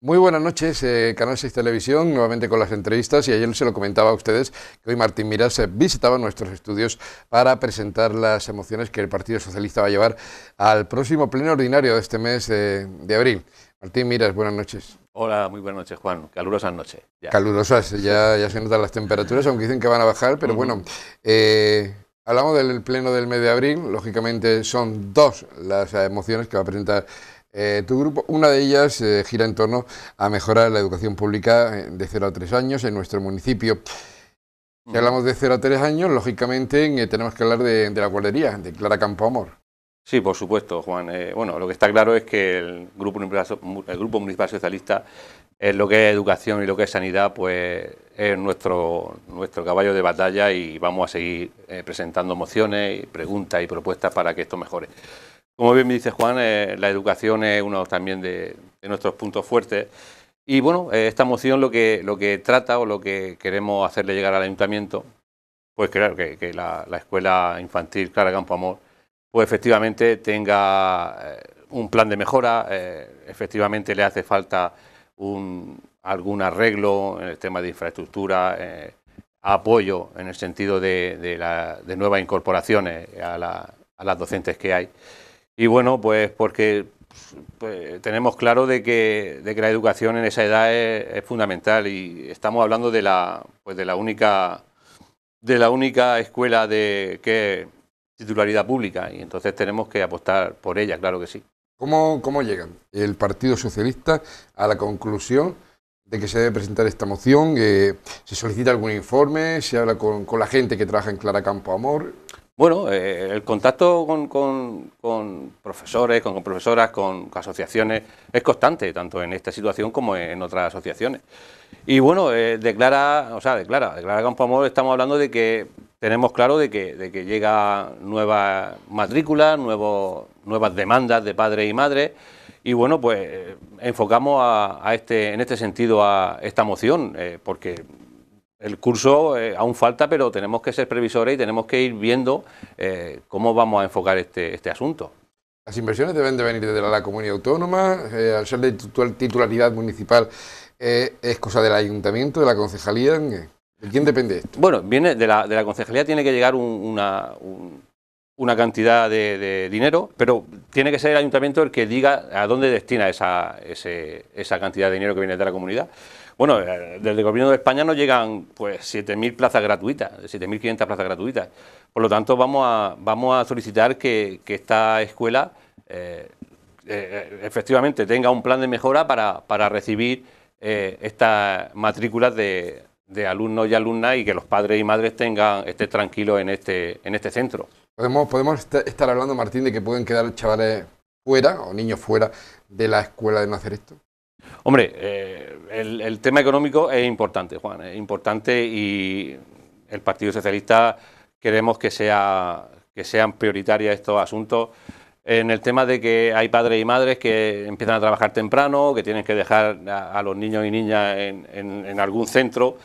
Muy buenas noches, eh, Canal 6 Televisión, nuevamente con las entrevistas y ayer se lo comentaba a ustedes que hoy Martín Miras eh, visitaba nuestros estudios para presentar las emociones que el Partido Socialista va a llevar al próximo pleno ordinario de este mes eh, de abril. Martín Miras, buenas noches. Hola, muy buenas noches, Juan. Calurosas noches. Calurosas, ya, se notan las temperaturas, aunque dicen que van a bajar, pero bueno. Eh, hablamos del pleno del mes de abril. Lógicamente son dos las emociones que va a presentar eh, tu grupo, una de ellas eh, gira en torno a mejorar la educación pública de 0 a 3 años en nuestro municipio. Si hablamos de 0 a 3 años, lógicamente tenemos que hablar de, la guardería, de Clara Amor. Sí, por supuesto, Juan. Eh, bueno, lo que está claro es que el Grupo Municipal, el Grupo Municipal Socialista, en lo que es educación y lo que es sanidad, pues es nuestro, nuestro caballo de batalla y vamos a seguir eh, presentando mociones, preguntas y propuestas para que esto mejore. Como bien me dice Juan, eh, la educación es uno también de, nuestros puntos fuertes. Y bueno, esta moción lo que, lo que trata o lo que queremos hacerle llegar al ayuntamiento, pues claro, que, la, escuela infantil Clara Campo Amor pues efectivamente tenga eh, un plan de mejora, eh, efectivamente le hace falta algún arreglo en el tema de infraestructura, eh, apoyo en el sentido de, nuevas incorporaciones a, las docentes que hay. Y bueno, pues porque pues, tenemos claro de que, de la educación en esa edad es, fundamental y estamos hablando de la, pues de la única de la única escuela de, que titularidad pública y entonces tenemos que apostar por ella, claro que sí. ¿Cómo, ¿Cómo llegan el Partido Socialista a la conclusión de que se debe presentar esta moción? Eh, ¿Se solicita algún informe? ¿Se habla con, la gente que trabaja en Clara Campo Amor? Bueno, eh, el contacto con, profesores, con, profesoras, con, asociaciones es constante, tanto en esta situación como en otras asociaciones. Y bueno, eh, declara, o sea, declara, declara Campo Amor, estamos hablando de que tenemos claro de que, de llega nuevas matrículas, nuevos, nuevas demandas de padres y madres. Y bueno, pues eh, enfocamos este, en este sentido a esta moción, eh, porque el curso eh, aún falta, pero tenemos que ser previsores y tenemos que ir viendo cómo vamos a enfocar este, este, asunto. Las inversiones deben de venir desde la, la comunidad autónoma, al ser de titularidad municipal, ¿es cosa del ayuntamiento, de la concejalía? ¿De quién depende esto? Bueno, viene de la, concejalía, tiene que llegar una, una, cantidad de, dinero, pero tiene que ser el ayuntamiento el que diga a dónde destina esa, cantidad de dinero que viene de la comunidad. Bueno, eh, desde el Gobierno de España no llegan pues 7.000 plazas gratuitas, 7.500 plazas gratuitas. Por lo tanto, vamos a, vamos a solicitar que, esta escuela eh, eh, efectivamente tenga un plan de mejora para, recibir estas matrículas de, de alumnos y alumnas y que los padres y madres tengan, estén tranquilos en este, en este centro. Podemos, podemos estar hablando, Martín, de que pueden quedar chavales fuera o niños fuera de la escuela de no hacer esto. Hombre, eh, el, tema económico es importante, Juan, es importante y el Partido Socialista queremos que, sea, que sean prioritarios estos asuntos en el tema de que hay padres y madres que empiezan a trabajar temprano, que tienen que dejar a, los niños y niñas en, algún centro.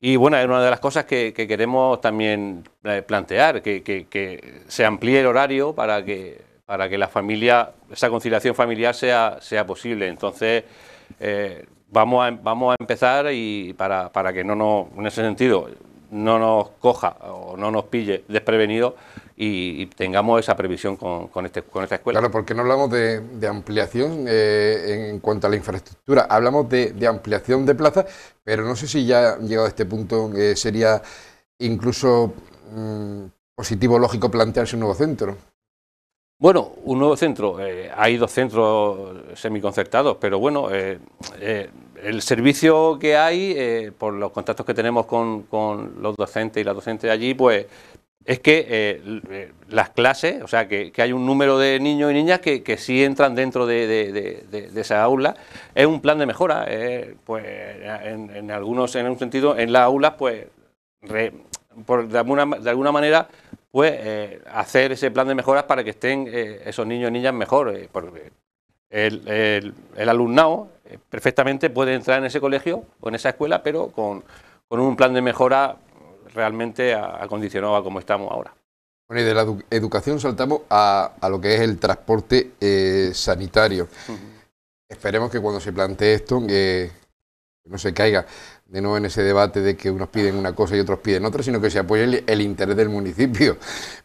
Y bueno, es una de las cosas que, queremos también eh, plantear, que, se amplíe el horario para que, para que la familia, esa conciliación familiar sea, sea posible. Entonces, eh, vamos, a, vamos a empezar y para, para que no nos, en ese sentido, no nos coja o no nos pille desprevenido y, tengamos esa previsión con, este, con esta escuela. Claro, porque no hablamos de, ampliación eh, en cuanto a la infraestructura, hablamos de, ampliación de plazas, pero no sé si ya llegado a este punto eh, sería incluso mm, positivo, lógico plantearse un nuevo centro. Bueno, un nuevo centro. Eh, hay dos centros semiconcertados, pero bueno, el servicio que hay, eh, por los contactos que tenemos con, con, los docentes y las docentes allí, pues es que eh, eh, las clases, o sea, que, hay un número de niños y niñas que, que sí entran dentro de, de, de, esa aula, es un plan de mejora. pues en, en, algunos, en un sentido, en las aulas, pues, por, de, alguna, de alguna manera, pues hacer ese plan de mejoras para que estén esos niños y niñas mejor el, alumnado eh, perfectamente puede entrar en ese colegio o en esa escuela, pero con, un plan de mejora realmente acondicionado a como estamos ahora. Bueno, y de la educación saltamos a, lo que es el transporte eh, sanitario. Esperemos que cuando se plantee esto, que eh, no se caiga de nuevo en ese debate de que unos piden una cosa y otros piden otra, sino que se apoye el interés del municipio.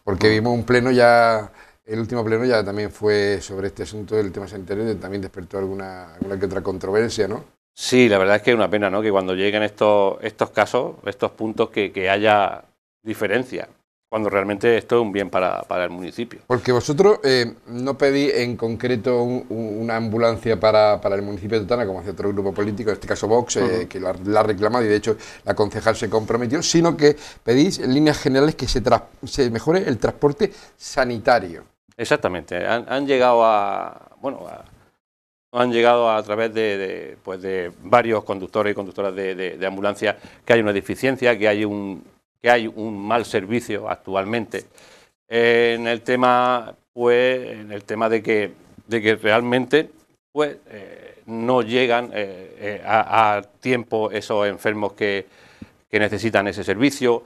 Porque vimos un pleno ya el último pleno ya también fue sobre este asunto del tema sanitario también despertó alguna, alguna que otra controversia, ¿no? Sí, la verdad es que es una pena, ¿no? Que cuando lleguen estos, estos casos, estos puntos, que, que haya diferencia, cuando realmente esto es un bien para, para el municipio. Porque vosotros eh, no pedí en concreto una ambulancia para, para, el municipio de Totana, como hace otro grupo político, en este caso Vox, eh, que la, ha reclamado y de hecho la concejal se comprometió, sino que pedís en líneas generales que se, se mejore el transporte sanitario. Exactamente, han, llegado a, bueno, han llegado a través de, pues de varios conductores y conductoras de, ambulancia que hay una deficiencia, que hay un, que hay un mal servicio actualmente. en el tema, pues, en el tema de que, de que realmente pues, eh, no llegan eh, eh, a, tiempo esos enfermos que, que necesitan ese servicio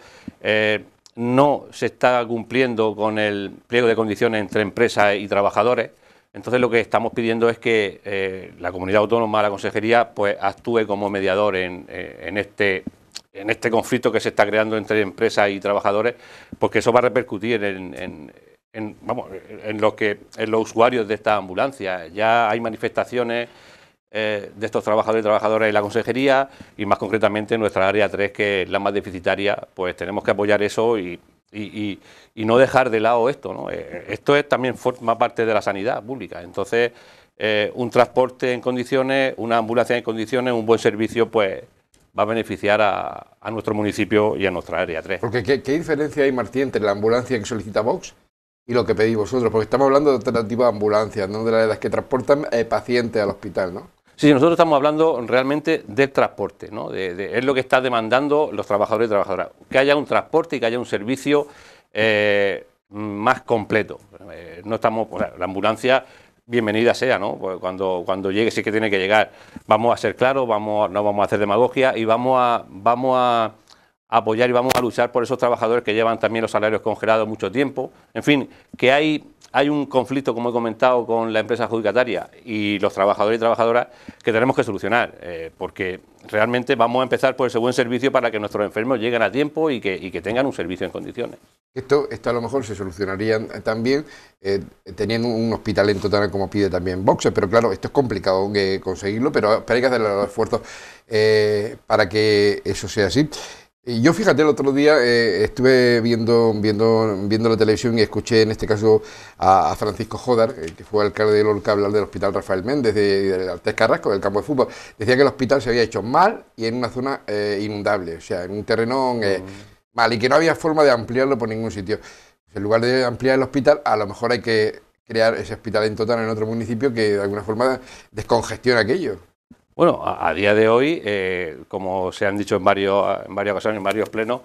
no se está cumpliendo con el pliego de condiciones entre empresas y trabajadores. Entonces lo que estamos pidiendo es que eh, la comunidad autónoma, la consejería, pues actúe como mediador eh, este, en, este, conflicto que se está creando entre empresas y trabajadores, porque eso va a repercutir en, los que, en los usuarios de esta ambulancia. Ya hay manifestaciones eh, de estos trabajadores y trabajadoras en la consejería y más concretamente en nuestra área 3, que es la más deficitaria, pues tenemos que apoyar eso y, no dejar de lado esto. Eh, esto es, también forma parte de la sanidad pública. Entonces, eh, un transporte en condiciones, una ambulancia en condiciones, un buen servicio, pues va a beneficiar a, nuestro municipio y a nuestra área 3. Porque, ¿qué, ¿qué, diferencia hay, Martí, entre la ambulancia que solicita Vox y lo que pedís vosotros, porque estamos hablando de alternativas tipo de ambulancias, ¿no? de las que transportan eh, pacientes al hospital, ¿no? Sí, nosotros estamos hablando realmente del transporte, ¿no? es lo que están demandando los trabajadores y trabajadoras, que haya un transporte y que haya un servicio eh, más completo. Eh, no estamos, la ambulancia bienvenida sea, ¿no? Pues cuando, cuando llegue sí que tiene que llegar. Vamos a ser claros, vamos, no vamos a hacer demagogia y vamos a, vamos a apoyar y vamos a luchar por esos trabajadores que llevan también los salarios congelados mucho tiempo. En fin, que hay, un conflicto, como he comentado, con la empresa adjudicataria y los trabajadores y trabajadoras que tenemos que solucionar, eh, porque realmente vamos a empezar por ese buen servicio para que nuestros enfermos lleguen a tiempo y que, tengan un servicio en condiciones. Esto, a lo mejor se solucionaría también eh, teniendo un hospital en total como pide también Boxer... pero claro, esto es complicado conseguirlo, pero, pero, hay que hacer los esfuerzos eh, para que eso sea así. Yo fíjate, el otro día eh, estuve viendo, viendo, viendo la televisión y escuché en este caso a, Francisco Jodar, eh, que fue alcalde de Lorca, hablar del Hospital Rafael Méndez de, de Artes Carrasco, del campo de fútbol. Decía que el hospital se había hecho mal y en una zona eh, inundable, o sea, en un terreno mm. mal y que no había forma de ampliarlo por ningún sitio. en lugar de ampliar el hospital, a lo mejor hay que crear ese hospital en total en otro municipio que de alguna forma descongestione aquello. Bueno, a, día de hoy, eh, como se han dicho en, varios, en varias ocasiones, en varios plenos,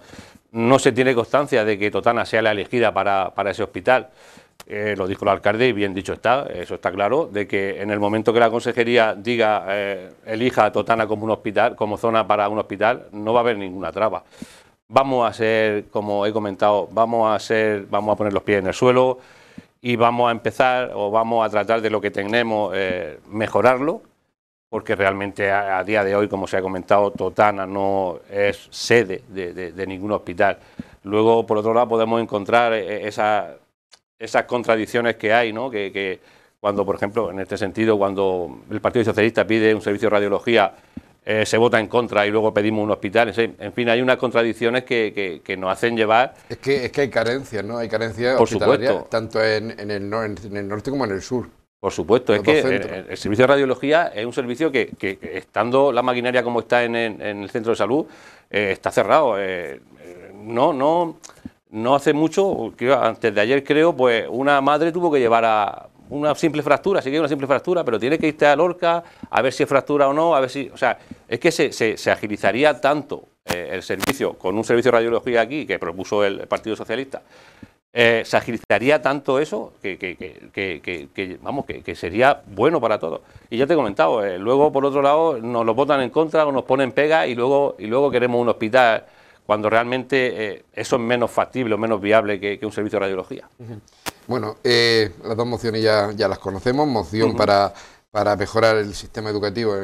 no se tiene constancia de que Totana sea la elegida para, ese hospital. Eh, lo dijo el alcalde y bien dicho está, eso está claro, de que en el momento que la consejería diga, eh, elija a Totana como un hospital, como zona para un hospital, no va a haber ninguna traba. Vamos a ser, como he comentado, vamos a ser, vamos a poner los pies en el suelo y vamos a empezar o vamos a tratar de lo que tenemos mejorarlo porque realmente a, día de hoy, como se ha comentado, Totana no es sede de, ningún hospital. Luego, por otro lado, podemos encontrar eh, eh, esas contradicciones que hay, ¿no? Que, cuando, por ejemplo, en este sentido, cuando el Partido Socialista pide un servicio de radiología, eh, se vota en contra y luego pedimos un hospital. En fin, hay unas contradicciones que, nos hacen llevar... Es que, es que hay carencias, ¿no? Hay carencias por tanto en el norte como en el sur. Por supuesto, es que eh, el, servicio de radiología es un servicio que, estando la maquinaria como está en, el centro de salud, eh, está cerrado. Eh, no, no, no hace mucho, antes de ayer creo, pues una madre tuvo que llevar a una simple fractura, sí que una simple fractura, pero tiene que irte a Lorca a ver si es fractura o no, a ver si, o sea, es que se, agilizaría tanto el servicio con un servicio de radiología aquí que propuso el Partido Socialista eh, se agilizaría tanto eso que, vamos, que, sería bueno para todos. Y ya te he comentado, eh, luego por otro lado nos lo votan en contra o nos ponen pega y luego, y luego queremos un hospital cuando realmente eh, eso es menos factible o menos viable que, un servicio de radiología. Bueno, eh, las dos mociones ya, las conocemos, moción para, para mejorar el sistema educativo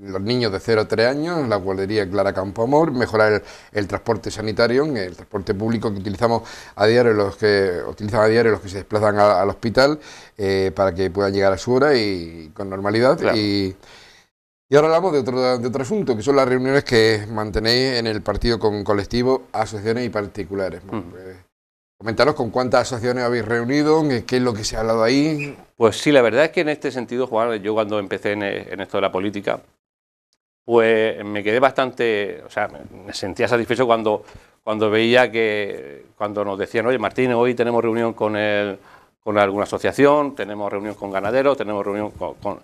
los niños de 0 a 3 años, la guardería Clara Campoamor, mejorar el, transporte sanitario, el transporte público que utilizamos a diario, los que utilizan a diario los que se desplazan al hospital, eh, para que puedan llegar a su hora y con normalidad. Y, y ahora hablamos de otro, asunto, que son las reuniones que mantenéis en el partido con colectivos, asociaciones y particulares. Mm. Pues, comentaros con cuántas asociaciones habéis reunido, qué es lo que se ha hablado ahí. Pues sí, la verdad es que en este sentido, Juan, yo cuando empecé en esto de la política, pues me quedé bastante, o sea, me sentía satisfecho cuando, cuando veía que, cuando nos decían, oye Martín, hoy tenemos reunión con, el, con alguna asociación, tenemos reunión con ganaderos, tenemos reunión con,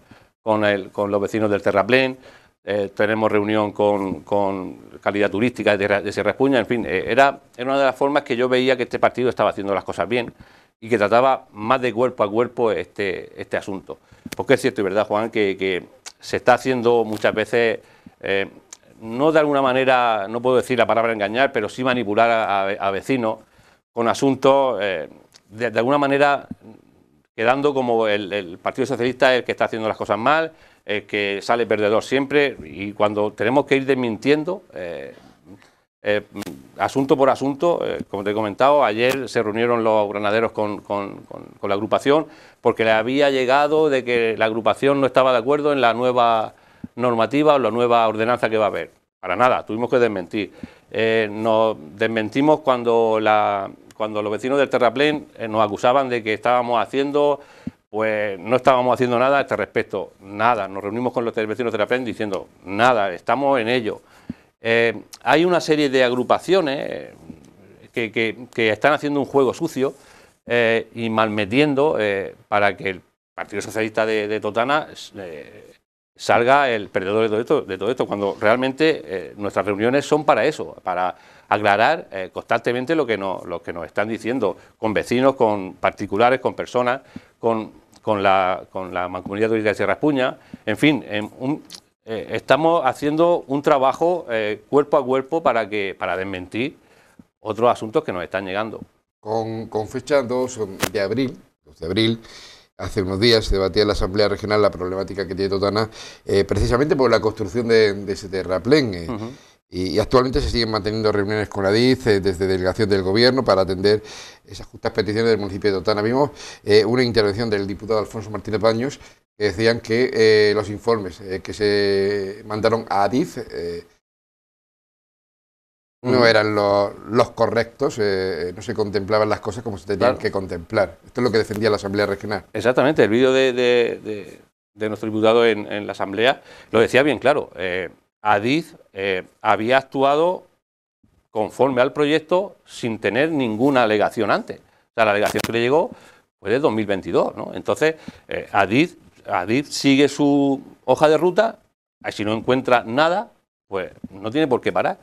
con, los vecinos del terraplén, eh, tenemos reunión con, con, calidad turística de, Sierra Espuña, en fin, eh, era, era una de las formas que yo veía que este partido estaba haciendo las cosas bien y que trataba más de cuerpo a cuerpo este, este asunto. Porque es cierto y verdad, Juan, que, que se está haciendo muchas veces eh, no de alguna manera, no puedo decir la palabra engañar, pero sí manipular a, vecinos con asuntos, eh, de, alguna manera, quedando como el, Partido Socialista el que está haciendo las cosas mal, el que sale perdedor siempre, y cuando tenemos que ir desmintiendo... Eh, asunto por asunto, como te he comentado, ayer se reunieron los granaderos con, con, la agrupación porque le había llegado de que la agrupación no estaba de acuerdo en la nueva normativa o la nueva ordenanza que va a haber. Para nada, tuvimos que desmentir. Eh, nos desmentimos cuando, la, cuando los vecinos del terraplén eh, nos acusaban de que estábamos haciendo, pues no estábamos haciendo nada a este respecto, nada. Nos reunimos con los vecinos del terraplén diciendo, nada, estamos en ello. Eh, hay una serie de agrupaciones que, que, están haciendo un juego sucio y malmetiendo para que el Partido Socialista de, de Totana salga el perdedor de todo esto, cuando realmente eh, nuestras reuniones son para eso, para aclarar eh, constantemente lo que, nos, que nos están diciendo, con vecinos, con particulares, con personas, con, la, con la Mancomunidad de Sierra puña. en fin, eh, estamos haciendo un trabajo cuerpo a cuerpo para, que, para desmentir otros asuntos que nos están llegando. Con, fecha de abril, 2 de abril, Hace unos días se debatía en la Asamblea Regional la problemática que tiene Totana eh, precisamente por la construcción de, ese terraplén. y, actualmente se siguen manteniendo reuniones con la eh, desde delegación del Gobierno para atender esas justas peticiones del municipio de Totana. Vimos eh, una intervención del diputado Alfonso Martínez Baños que decían que los informes que se mandaron a Adif no eran los, correctos, eh, eh, no se contemplaban las cosas como se tenían que contemplar. Esto es lo que defendía la Asamblea Regional. Exactamente, el vídeo de, nuestro diputado en, la Asamblea lo decía bien claro. Eh, eh, había actuado conforme al proyecto sin tener ninguna alegación antes. O sea, la alegación que le llegó fue de 2022, ¿no? Entonces, adid sigue su hoja de ruta, si no encuentra nada, pues no tiene por qué parar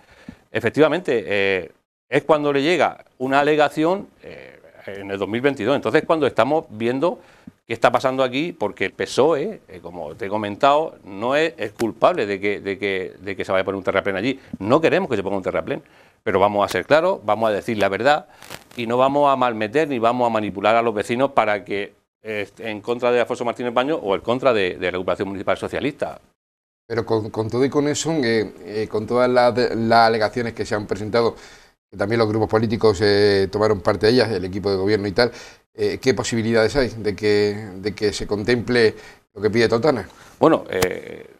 efectivamente, eh, es cuando le llega una alegación eh, en el 2022. Entonces, cuando estamos viendo qué está pasando aquí, porque el PSOE, eh, como te he comentado, no es, culpable de que, se vaya a poner un terraplén allí. No queremos que se ponga un terraplén, pero vamos a ser claros, vamos a decir la verdad y no vamos a malmeter ni vamos a manipular a los vecinos para que en contra de Alfonso Martínez Baño o en contra de, de la recuperación municipal socialista. Pero con, todo y con eso, eh, eh, con todas las, alegaciones que se han presentado, que también los grupos políticos eh, tomaron parte de ellas, el equipo de gobierno y tal, ¿qué posibilidades hay de que, se contemple lo que pide Totana? Bueno,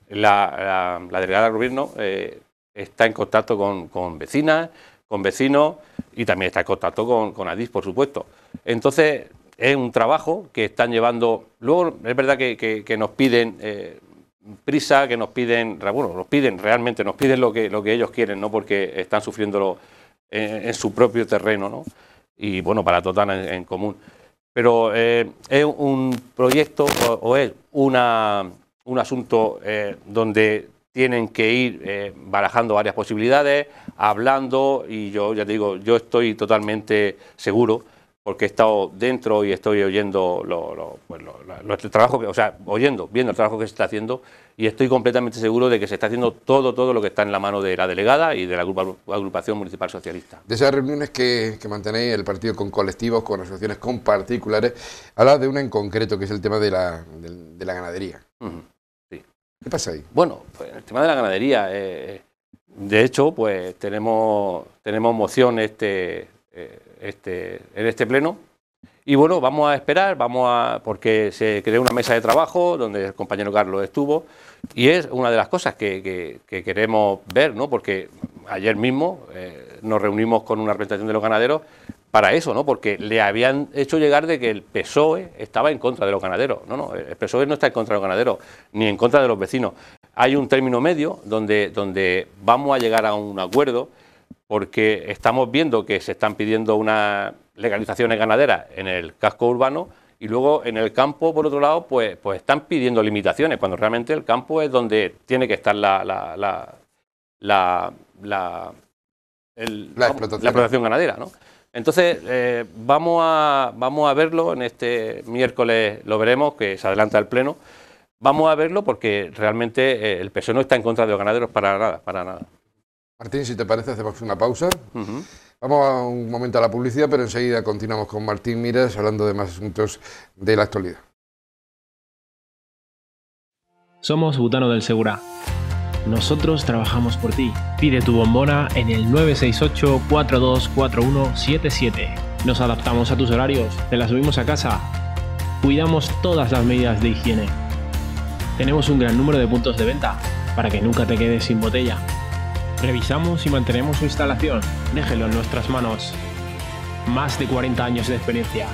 la, delegada del gobierno está en contacto con, vecinas, con vecinos y también está en contacto con, con por supuesto. Entonces, es un trabajo que están llevando. Luego, es verdad que nos piden prisa que nos piden, bueno, nos piden realmente, nos piden lo que, lo que ellos quieren, ¿no? Porque están sufriéndolo en, su propio terreno, ¿no? Y bueno, para Total en, común. Pero eh, es un proyecto o, es una, un asunto eh, donde tienen que ir eh, barajando varias posibilidades, hablando y yo ya te digo, yo estoy totalmente seguro porque he estado dentro y estoy oyendo lo, lo, pues, lo, el trabajo, que, o sea, oyendo, viendo el trabajo que se está haciendo y estoy completamente seguro de que se está haciendo todo, todo lo que está en la mano de la delegada y de la agrupación municipal socialista. De esas reuniones que, mantenéis el partido con colectivos, con asociaciones, con particulares, habla de una en concreto que es el tema de la, ganadería. ¿Qué pasa ahí? Bueno, pues el tema de la ganadería, eh, eh, de hecho, pues tenemos, tenemos moción este... Eh, este, en este pleno. Y bueno, vamos a esperar, vamos a porque se creó una mesa de trabajo donde el compañero Carlos estuvo y es una de las cosas que, queremos ver, ¿no? Porque ayer mismo eh, nos reunimos con una representación de los ganaderos para eso, ¿no? Porque le habían hecho llegar de que el PSOE estaba en contra de los ganaderos. No, no, el PSOE no está en contra de los ganaderos, ni en contra de los vecinos. Hay un término medio donde, donde vamos a llegar a un acuerdo porque estamos viendo que se están pidiendo unas legalizaciones ganaderas en el casco urbano y luego en el campo, por otro lado, pues, pues están pidiendo limitaciones, cuando realmente el campo es donde tiene que estar la, explotación. ganadera. Entonces, eh, vamos, a, vamos a verlo, en este miércoles lo veremos, que se adelanta el Pleno, vamos a verlo porque realmente eh, el PSOE no está en contra de los ganaderos para nada, para nada. Martín, si te parece, hacemos una pausa. Vamos un momento a la publicidad, pero enseguida continuamos con Martín Miras hablando de más asuntos de la actualidad. Somos Butano del Segura. Nosotros trabajamos por ti. Pide tu bombona en el 968-424177. Nos adaptamos a tus horarios, te la subimos a casa. Cuidamos todas las medidas de higiene. Tenemos un gran número de puntos de venta para que nunca te quedes sin botella. Revisamos y mantenemos su instalación. Déjelo en nuestras manos. Más de 40 años de experiencia.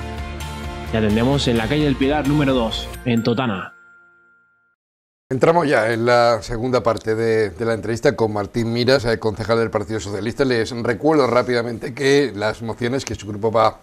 Te atendemos en la calle del Pilar número 2, en Totana. Entramos ya en la segunda parte de, de, la entrevista con Martín Miras, el eh, concejal del Partido Socialista. Les recuerdo rápidamente que las mociones que su grupo va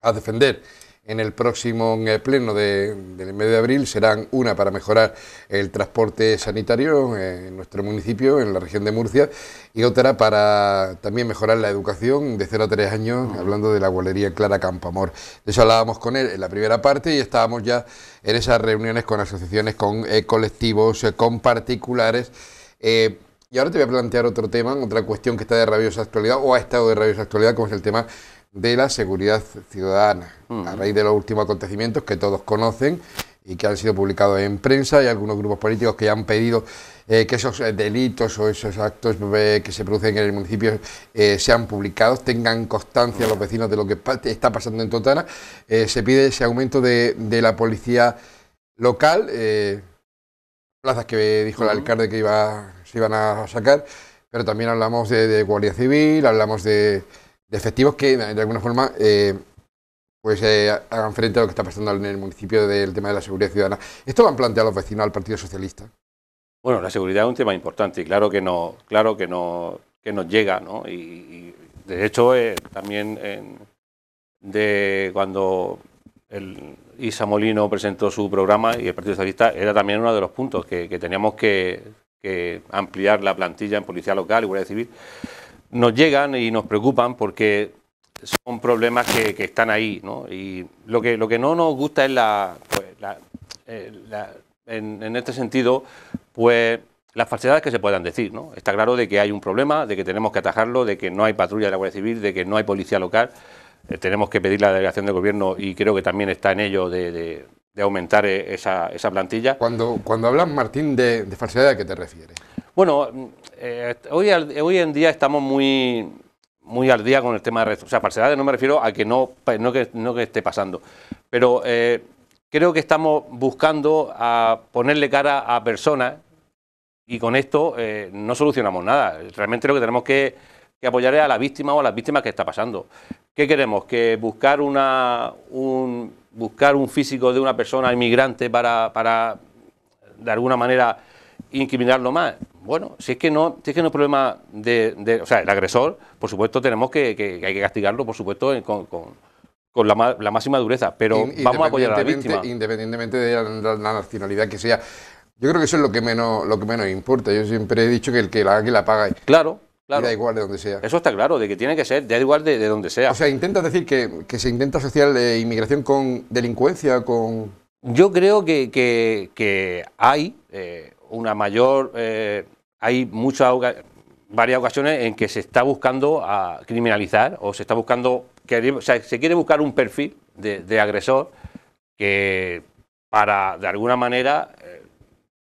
a defender en el próximo pleno de, del mes de abril serán una para mejorar el transporte sanitario en nuestro municipio, en la región de Murcia, y otra para también mejorar la educación de 0 a 3 años, hablando de la guardería Clara Campamor. De eso hablábamos con él en la primera parte y estábamos ya en esas reuniones con asociaciones, con eh, colectivos, eh, con particulares. Eh, y ahora te voy a plantear otro tema, otra cuestión que está de rabiosa actualidad o ha estado de rabiosa actualidad, como es el tema de la seguridad ciudadana, a raíz de los últimos acontecimientos que todos conocen y que han sido publicados en prensa y algunos grupos políticos que han pedido eh, que esos eh, delitos o esos actos eh, que se producen en el municipio sean publicados, tengan constancia los vecinos de lo que está pasando en Totana. se pide ese aumento de, la policía local, plazas que dijo el alcalde que iba, se iban a sacar, pero también hablamos de Guardia Civil, hablamos de de efectivos que de alguna forma eh, pues eh, hagan frente a lo que está pasando en el municipio del tema de la seguridad ciudadana. ¿Esto lo han planteado los vecinos al Partido Socialista? Bueno, la seguridad es un tema importante y claro que no, claro que que nos llega, ¿no? Y, de hecho eh, también de cuando el Isa Molino presentó su programa y el Partido Socialista era también uno de los puntos que, teníamos que, que ampliar la plantilla en policía local y guardia civil nos llegan y nos preocupan porque son problemas que, están ahí, ¿no? Y lo que, lo que no nos gusta es la, pues, eh, en, este sentido, pues las falsedades que se puedan decir, ¿no? Está claro de que hay un problema, de que tenemos que atajarlo, de que no hay patrulla de la Guardia Civil, de que no hay policía local. Eh, tenemos que pedir la delegación del gobierno y creo que también está en ello de, aumentar eh, esa, esa, plantilla. Cuando, cuando hablas, Martín, de, de falsedad, ¿a qué te refieres? Bueno, mm, eh, hoy, en día estamos muy, muy al día con el tema de O sea, falsedades no me refiero a que no, que, no que esté pasando. Pero eh, creo que estamos buscando a ponerle cara a personas y con esto eh, no solucionamos nada. Realmente lo que tenemos que, apoyar es a la víctima o a las víctimas que está pasando. ¿Qué queremos? ¿Que buscar, un, buscar un físico de una persona inmigrante para de alguna manera, incriminarlo más? Bueno, si es que no, si es que no problema de, O sea, el agresor, por supuesto, tenemos que, hay que castigarlo, por supuesto, con, la, máxima dureza, pero vamos a apoyar a la víctima. Independientemente de la, nacionalidad que sea. Yo creo que eso es lo que menos, lo que menos importa. Yo siempre he dicho que el que la haga, que la paga. Claro, claro. da igual de donde sea. Eso está claro, de que tiene que ser, da igual de, donde sea. O sea, intentas decir que, se intenta asociar inmigración con delincuencia, con... Yo creo que, hay eh, una mayor eh, hay muchas, varias ocasiones en que se está buscando a criminalizar o se está buscando, se quiere buscar un perfil de, agresor que para, de alguna manera, eh,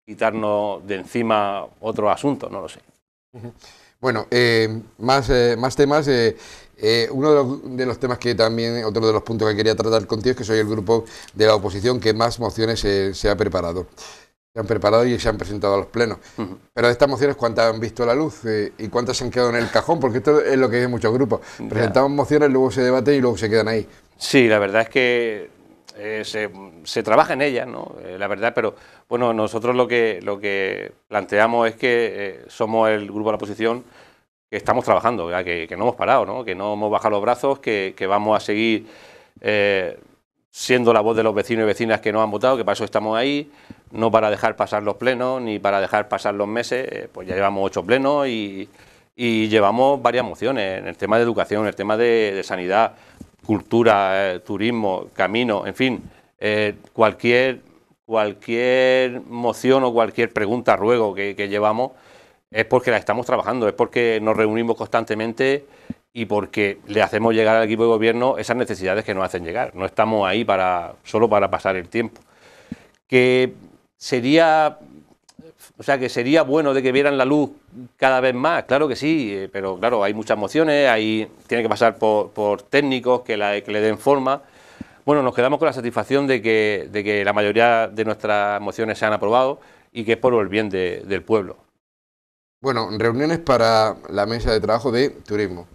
quitarnos de encima otro asunto, no lo sé. Bueno, eh, eh, más, temas. uno de los, temas que también, otro de los puntos que quería tratar contigo es que soy el grupo de la oposición que más mociones se ha preparado se han preparado y se han presentado a los plenos. Pero de estas mociones, ¿cuántas han visto la luz eh, y cuántas se han quedado en el cajón? Porque esto es lo que dicen muchos grupos. Presentamos mociones, luego se debate y luego se quedan ahí. Sí, la verdad es que eh, se, trabaja en ellas, ¿no? Eh, la verdad, pero bueno, nosotros lo que, lo que planteamos es que somos el grupo de la oposición que estamos trabajando, que, que, no hemos parado, ¿no? que no hemos bajado los brazos, que, vamos a seguir siendo la voz de los vecinos y vecinas que nos han votado, que para eso estamos ahí, no para dejar pasar los plenos ni para dejar pasar los meses, eh, pues ya llevamos ocho plenos y, llevamos varias mociones en el tema de educación, en el tema de, sanidad, cultura, eh, turismo, camino, en fin, eh, cualquier, cualquier moción o cualquier pregunta, ruego que, que llevamos es porque la estamos trabajando, es porque nos reunimos constantemente y porque le hacemos llegar al equipo de gobierno esas necesidades que nos hacen llegar. No estamos ahí para, solo para pasar el tiempo. Que sería o sea, que sería bueno de que vieran la luz cada vez más, claro que sí, eh, pero claro, hay muchas mociones, hay, tiene que pasar por, por técnicos que, la, le den forma. Bueno, nos quedamos con la satisfacción de que, de que la mayoría de nuestras mociones se han aprobado y que es por el bien del pueblo. Bueno, reuniones para la mesa de trabajo de turismo.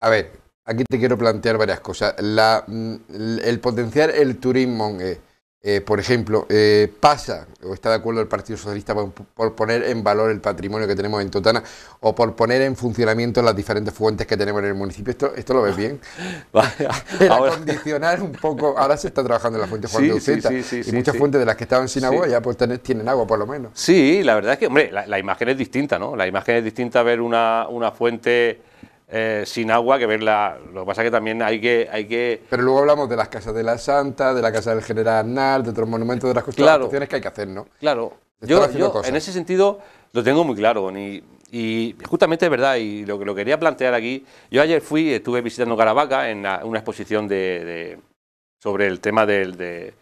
A ver, aquí te quiero plantear varias cosas. La, mm, el potenciar el turismo en eh, por ejemplo, eh, pasa o está de acuerdo el Partido Socialista por, poner en valor el patrimonio que tenemos en Totana o por poner en funcionamiento las diferentes fuentes que tenemos en el municipio. ¿Esto, esto lo ves bien? ahora... condicionar un poco. Ahora se está trabajando en la fuente Juan de Uceta, y muchas fuentes de las que estaban sin agua ya pues, tienen agua por lo menos. Sí, la verdad es que, hombre, la, imagen es distinta, ¿no? La imagen es distinta ver una, una fuente eh, sin agua que verla. Lo que pasa es que también hay que, hay que. Pero luego hablamos de las casas de la Santa, de la casa del general Arnal, de otros monumentos, de las claro, que hay que hacer, ¿no? Claro. Yo, en ese sentido lo tengo muy claro. y justamente es verdad, y lo que lo quería plantear aquí. Yo ayer fui, estuve visitando Caravaca en una exposición de, sobre el tema del.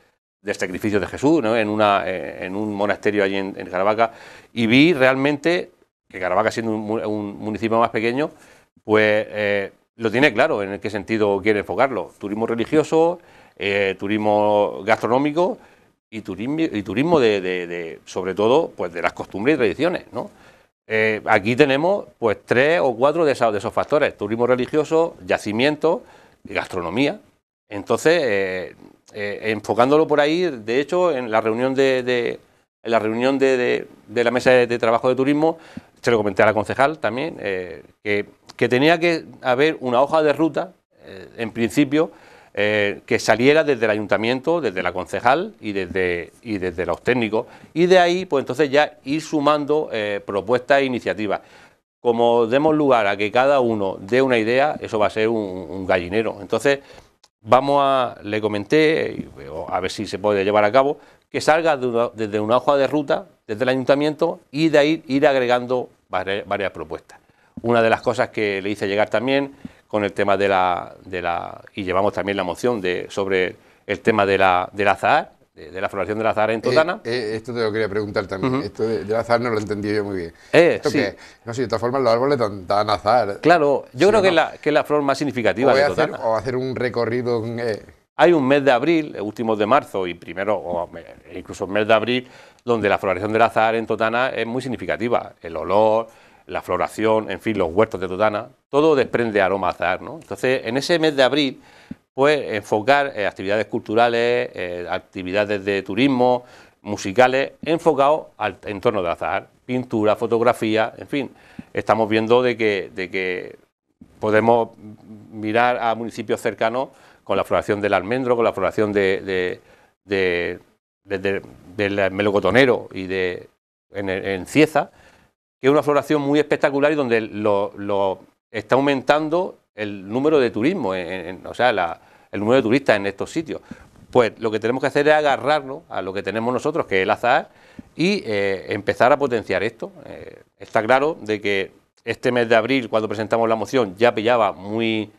sacrificio de Jesús, ¿no? en, eh, un monasterio allí en, Caravaca, y vi realmente que Caravaca, siendo un, un municipio más pequeño, pues eh, lo tiene claro en qué sentido quiere enfocarlo. Turismo religioso, eh, turismo gastronómico y turismo, y de, sobre todo, pues de las costumbres y tradiciones, ¿no? Eh, aquí tenemos pues tres o cuatro de esos, factores, turismo religioso, yacimiento y gastronomía. Entonces, enfocándolo por ahí, de hecho, en la reunión de, en la reunión de, la mesa de trabajo de turismo, se lo comenté a la concejal también, eh, que, tenía que haber una hoja de ruta, eh, en principio, eh, que saliera desde el ayuntamiento, desde la concejal y desde, desde los técnicos, y de ahí, pues entonces ya ir sumando propuestas e iniciativas. Como demos lugar a que cada uno dé una idea, eso va a ser un gallinero. Entonces, vamos a, le comenté, eh, a ver si se puede llevar a cabo, que salga desde una hoja de ruta, desde el ayuntamiento, y de ahí ir agregando varias, propuestas. Una de las cosas que le hice llegar también con el tema de la, y llevamos también la moción sobre el tema de la, de de, la floración del azar en eh, Totana. Eh, esto te lo quería preguntar también. Esto del de azahar no lo entendí yo muy bien. Eh, sí. No sé, de todas formas los árboles dan, Claro, yo creo que, es la, que flor más significativa de Totana. Hacer, o hacer un recorrido... Hay un mes de abril, últimos de marzo y primero, o e incluso mes de abril, donde la floración del azar en Totana es muy significativa. El olor, la floración, en fin, los huertos de Totana, todo desprende aroma azahar, ¿no? Entonces, en ese mes de abril pues enfocar eh, actividades culturales, eh, actividades de turismo, musicales, enfocados al entorno de azar... pintura, fotografía, en fin, estamos viendo de que, de que podemos mirar a municipios cercanos con la floración del almendro, con la floración de, del melocotonero y de en, Cieza, que es una floración muy espectacular y donde lo, está aumentando el número de turismo, o sea, la, el número de turistas en estos sitios. Pues lo que tenemos que hacer es agarrarnos a lo que tenemos nosotros, que es el azar, y eh, empezar a potenciar esto. Eh, está claro de que este mes de abril, cuando presentamos la moción, ya pillaba muy,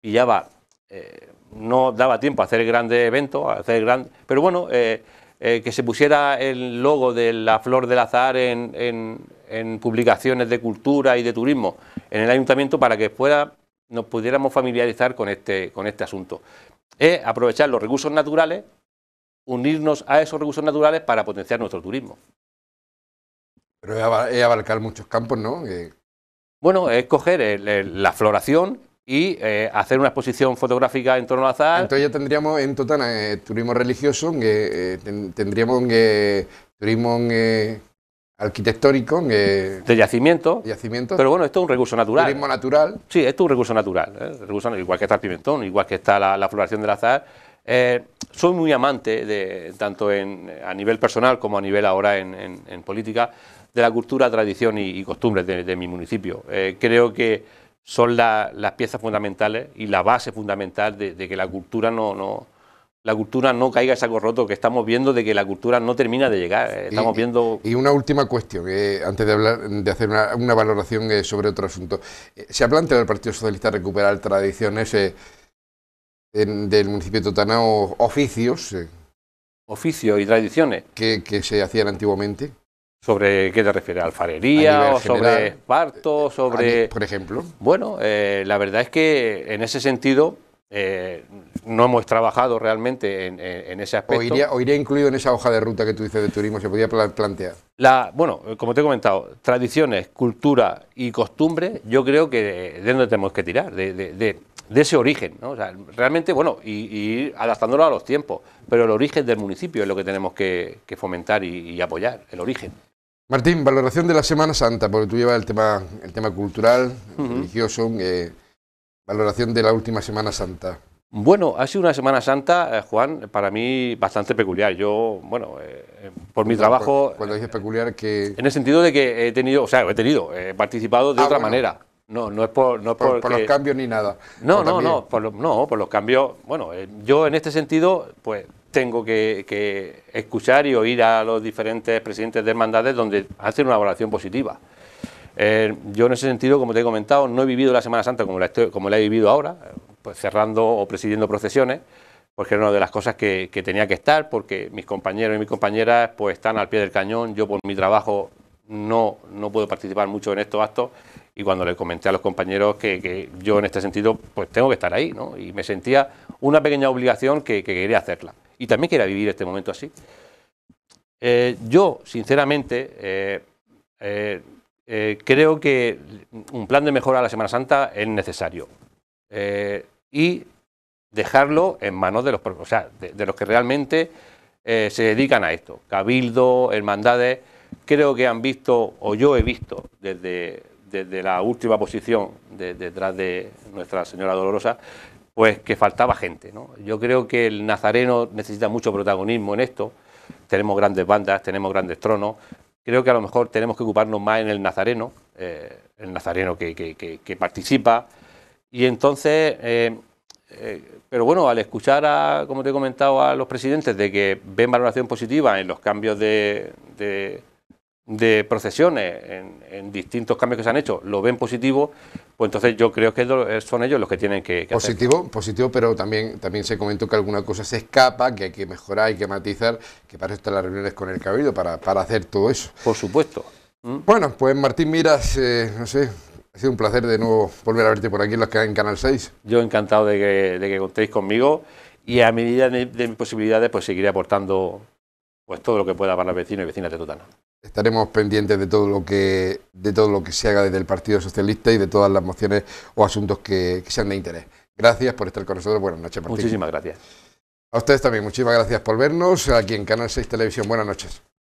pillaba, eh, no daba tiempo a hacer grandes evento... a hacer grandes, pero bueno, que se pusiera el logo de la flor del azar en, en, en publicaciones de cultura y de turismo en el ayuntamiento para que pueda nos pudiéramos familiarizar con este, con este asunto. Es aprovechar los recursos naturales, unirnos a esos recursos naturales para potenciar nuestro turismo. Pero es abarcar muchos campos, ¿no? Eh, bueno, es coger la floración y eh, hacer una exposición fotográfica en torno al azar. Entonces ya tendríamos en total eh, turismo religioso, tendríamos turismo arquitectónico. Eh, de yacimiento. Pero bueno, esto es un recurso natural. Turismo natural. Sí, esto es un recurso natural. ¿eh? Recurso, igual que está el pimentón, igual que está la, floración del azar. Eh, soy muy amante, de, tanto en, a nivel personal como a nivel ahora en, política, de la cultura, tradición y, costumbres de, mi municipio. creo que son las piezas fundamentales y la base fundamental de, que la cultura no la cultura no caiga a saco roto, que estamos viendo de que la cultura no termina de llegar. Eh, estamos y, viendo. Y una última cuestión, eh, antes de hablar, de hacer una, valoración eh, sobre otro asunto. ¿Se ha planteado el Partido Socialista recuperar tradiciones del municipio de Totanao... oficios? Oficios y tradiciones. Que, se hacían antiguamente. ¿Sobre qué te refieres? ¿Alfarería? O ¿Sobre partos? Sobre... por ejemplo. Bueno, la verdad es que en ese sentido eh, no hemos trabajado realmente en, ese aspecto. O iría, incluido en esa hoja de ruta que tú dices de turismo? ¿Se podía plantear? La, bueno, como te he comentado, tradiciones, cultura y costumbres, yo creo que de donde tenemos que tirar, de, ese origen. realmente, bueno, y, adaptándolo a los tiempos, pero el origen del municipio es lo que tenemos que, fomentar y, apoyar, el origen. Martín, valoración de la Semana Santa, porque tú llevas el tema, el tema cultural, religioso. Eh, Valoración de la última Semana Santa. Bueno, ha sido una Semana Santa, eh, Juan, para mí bastante peculiar. Yo, bueno, eh, eh, por mi trabajo... cuando dices peculiar, que... En el sentido de que he tenido, o sea, he tenido, he participado de ah, otra manera. No, no es por... los cambios ni nada. No, no, no por, los cambios... Bueno, yo en este sentido, pues tengo que, escuchar y oír a los diferentes presidentes de hermandades donde hacen una valoración positiva. Eh, yo en ese sentido, como te he comentado, no he vivido la Semana Santa como la, como la he vivido ahora, pues cerrando o presidiendo procesiones, porque era una de las cosas que, tenía que estar, porque mis compañeros y mis compañeras pues están al pie del cañón, yo por mi trabajo no, no puedo participar mucho en estos actos y cuando le comenté a los compañeros que, yo en este sentido pues tengo que estar ahí, Y me sentía una pequeña obligación que, quería hacerla y también quería vivir este momento así. Eh, yo, sinceramente, eh, eh, creo que un plan de mejora a la Semana Santa es necesario. Eh, y dejarlo en manos de los, o sea, de, los que realmente eh, se dedican a esto. Cabildo, hermandades, creo que han visto, o yo he visto desde, desde la última posición detrás de Nuestra Señora Dolorosa, pues que faltaba gente. Yo creo que el nazareno necesita mucho protagonismo en esto. Tenemos grandes bandas, tenemos grandes tronos, creo que a lo mejor tenemos que ocuparnos más en el nazareno, eh, el nazareno que, participa. Y entonces, eh, eh, pero bueno, al escuchar, a, como te he comentado, a los presidentes de que ven valoración positiva en los cambios de de procesiones en, distintos cambios que se han hecho lo ven positivo, pues entonces yo creo que son ellos los que tienen que, positivo, Positivo, pero también, también se comentó que alguna cosa se escapa, que hay que mejorar, hay que matizar, que para esto las reuniones con el cabildo, para, hacer todo eso. Por supuesto. ¿Mm? Bueno, pues Martín Miras, eh, no sé, ha sido un placer de nuevo volver a verte por aquí en Canal 6. Yo encantado de que, de contéis conmigo y a medida de, mis posibilidades pues seguiré aportando pues todo lo que pueda para los vecinos y vecinas de Totana Estaremos pendientes de todo lo que de todo lo que se haga desde el Partido Socialista y de todas las mociones o asuntos que, que sean de interés. Gracias por estar con nosotros. Buenas noches, Martín. Muchísimas gracias. A ustedes también, muchísimas gracias por vernos aquí en Canal 6 Televisión. Buenas noches.